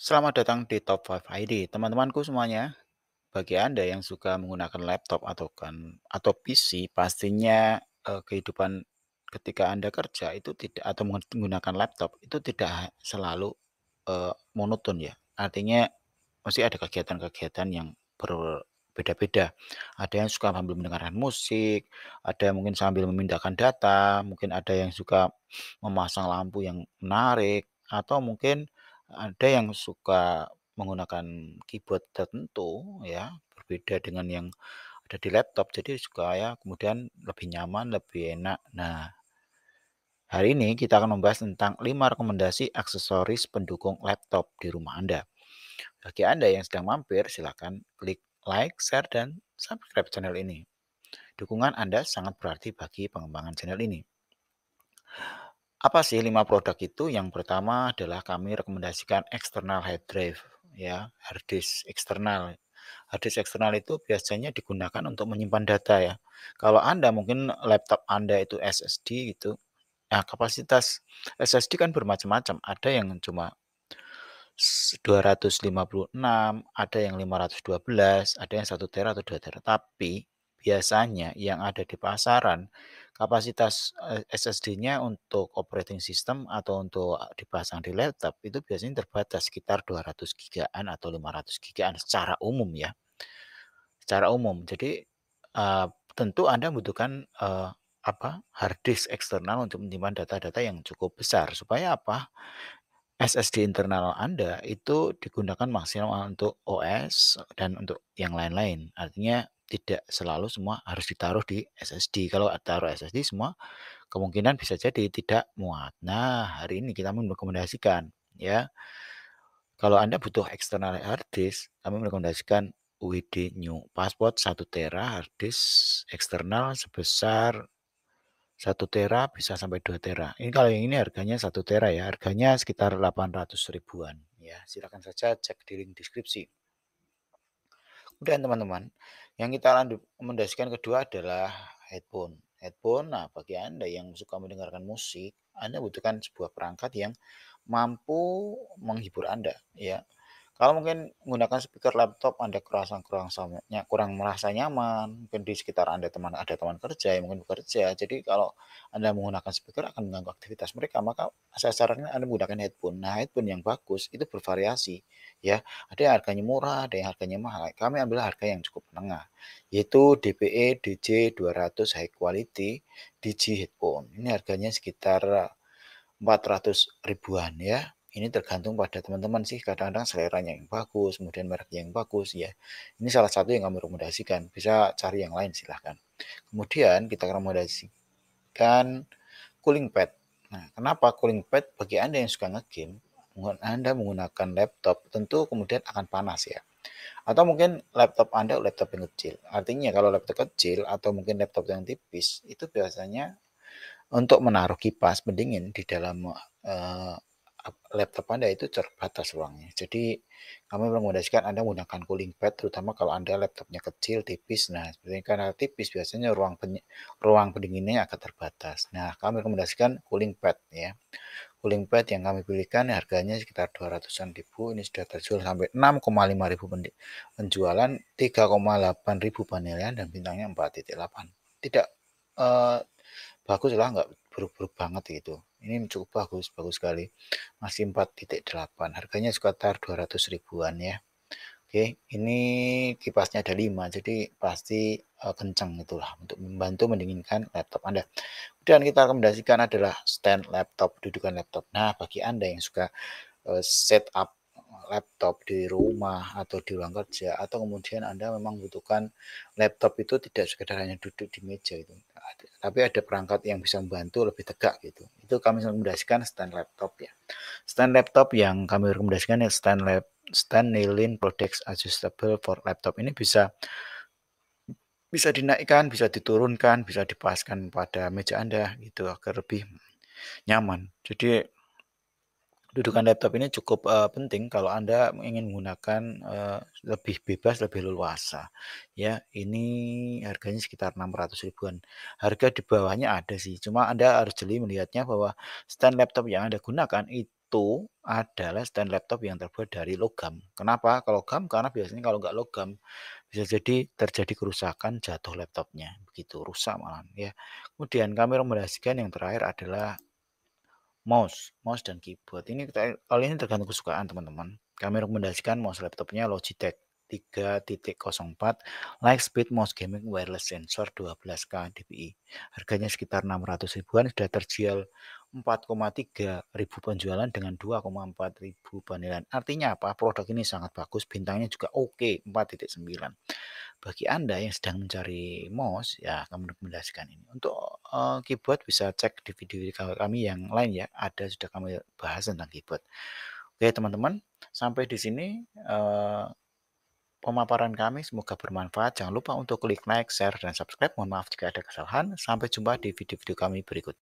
Selamat datang di Top 5 ID, teman-temanku semuanya. Bagi Anda yang suka menggunakan laptop atau kan atau PC, pastinya eh, kehidupan ketika Anda kerja itu tidak atau menggunakan laptop itu tidak selalu eh, monoton ya. Artinya masih ada kegiatan-kegiatan yang berbeda-beda. Ada yang suka sambil mendengarkan musik, ada yang mungkin sambil memindahkan data, mungkin ada yang suka memasang lampu yang menarik atau mungkin ada yang suka menggunakan keyboard tertentu ya berbeda dengan yang ada di laptop jadi suka ya kemudian lebih nyaman lebih enak nah hari ini kita akan membahas tentang 5 rekomendasi aksesoris pendukung laptop di rumah Anda bagi Anda yang sedang mampir silakan klik like share dan subscribe channel ini dukungan Anda sangat berarti bagi pengembangan channel ini apa sih lima produk itu? Yang pertama adalah kami rekomendasikan external hard drive, ya, hard disk eksternal. Hard disk eksternal itu biasanya digunakan untuk menyimpan data ya. Kalau Anda mungkin laptop Anda itu SSD gitu. Nah, kapasitas SSD kan bermacam-macam. Ada yang cuma 256, ada yang 512, ada yang 1 tera atau 2 tera. Tapi biasanya yang ada di pasaran kapasitas eh, SSD-nya untuk operating system atau untuk eh, dipasang di laptop itu biasanya terbatas sekitar 200 gigaan atau 500 gigaan secara umum ya. Secara umum. Jadi uh, tentu Anda membutuhkan uh, apa? hard disk eksternal untuk menyimpan data-data yang cukup besar supaya apa? SSD internal Anda itu digunakan maksimal untuk OS dan untuk yang lain-lain. Artinya tidak selalu semua harus ditaruh di SSD. Kalau taruh SSD semua kemungkinan bisa jadi tidak muat. Nah, hari ini kita merekomendasikan ya. Kalau Anda butuh external hard disk, kami merekomendasikan WD New Passport 1 tera hard disk eksternal sebesar 1 tera bisa sampai 2 tera. Ini kalau yang ini harganya 1 tera ya, harganya sekitar 800 ribuan ya. Silakan saja cek di link deskripsi. Kemudian teman-teman, yang kita rekomendasikan kedua adalah headphone. Headphone, nah bagi Anda yang suka mendengarkan musik, Anda butuhkan sebuah perangkat yang mampu menghibur Anda ya kalau mungkin menggunakan speaker laptop Anda kerasa kurang sama kurang merasa nyaman, mungkin di sekitar Anda teman ada teman kerja yang mungkin bekerja. Jadi kalau Anda menggunakan speaker akan mengganggu aktivitas mereka, maka saya sarankan Anda menggunakan headphone. Nah, headphone yang bagus itu bervariasi ya. Ada yang harganya murah, ada yang harganya mahal. Kami ambil harga yang cukup menengah, yaitu DPE DJ 200 High Quality DJ Headphone. Ini harganya sekitar 400 eh, ribuan ya ini tergantung pada teman-teman sih kadang-kadang selera yang bagus kemudian merek yang bagus ya ini salah satu yang kami rekomendasikan bisa cari yang lain silahkan kemudian kita rekomendasikan cooling pad nah kenapa cooling pad bagi anda yang suka ngegame anda menggunakan laptop tentu kemudian akan panas ya atau mungkin laptop Anda laptop yang kecil. Artinya kalau laptop kecil atau mungkin laptop yang tipis itu biasanya untuk menaruh kipas pendingin di dalam uh, laptop Anda itu terbatas ruangnya. Jadi kami merekomendasikan Anda menggunakan cooling pad terutama kalau Anda laptopnya kecil, tipis. Nah, seperti karena tipis biasanya ruang pen, ruang pendinginnya agak terbatas. Nah, kami rekomendasikan cooling pad ya. Cooling pad yang kami pilihkan harganya sekitar 200-an ribu. Ini sudah terjual sampai 6,5 ribu penjualan, 3,8 ribu penilaian dan bintangnya 4.8. Tidak uh, bagus lah enggak buruk-buruk banget gitu ini cukup bagus bagus sekali masih 4.8 harganya sekitar 200 ribuan ya Oke, ini kipasnya ada 5, jadi pasti uh, eh, kencang itulah untuk membantu mendinginkan laptop Anda. Kemudian kita rekomendasikan adalah stand laptop, dudukan laptop. Nah, bagi Anda yang suka uh, eh, setup laptop di rumah atau di ruang kerja, atau kemudian Anda memang butuhkan laptop itu tidak sekedar hanya duduk di meja itu tapi ada perangkat yang bisa membantu lebih tegak gitu. Itu kami rekomendasikan stand laptop ya. Stand laptop yang kami rekomendasikan yang stand lab stand Nilin Products Adjustable for Laptop ini bisa bisa dinaikkan, bisa diturunkan, bisa dipaskan pada meja Anda gitu agar lebih nyaman. Jadi dudukan laptop ini cukup uh, penting kalau Anda ingin menggunakan uh, lebih bebas, lebih leluasa. Ya, ini harganya sekitar 600 ribuan. Harga di bawahnya ada sih, cuma Anda harus jeli melihatnya bahwa stand laptop yang Anda gunakan itu adalah stand laptop yang terbuat dari logam. Kenapa? Kalau logam karena biasanya kalau nggak logam bisa jadi terjadi kerusakan jatuh laptopnya, begitu rusak malah ya. Kemudian kami rekomendasikan yang terakhir adalah mouse, mouse dan keyboard. Ini kalau ini tergantung kesukaan teman-teman. Kami rekomendasikan mouse laptopnya Logitech 3.04 Lightspeed Mouse Gaming Wireless Sensor 12K dpi. Harganya sekitar 600 ribuan sudah terjual 4,3 ribu penjualan dengan 2,4 ribu penilaian. Artinya apa? Produk ini sangat bagus, bintangnya juga oke okay, 4.9. Bagi Anda yang sedang mencari mouse, ya kami rekomendasikan ini. Untuk uh, keyboard bisa cek di video kami yang lain ya, ada sudah kami bahas tentang keyboard. Oke teman-teman, sampai di sini uh, pemaparan kami semoga bermanfaat. Jangan lupa untuk klik like, share, dan subscribe. Mohon maaf jika ada kesalahan. Sampai jumpa di video-video kami berikut.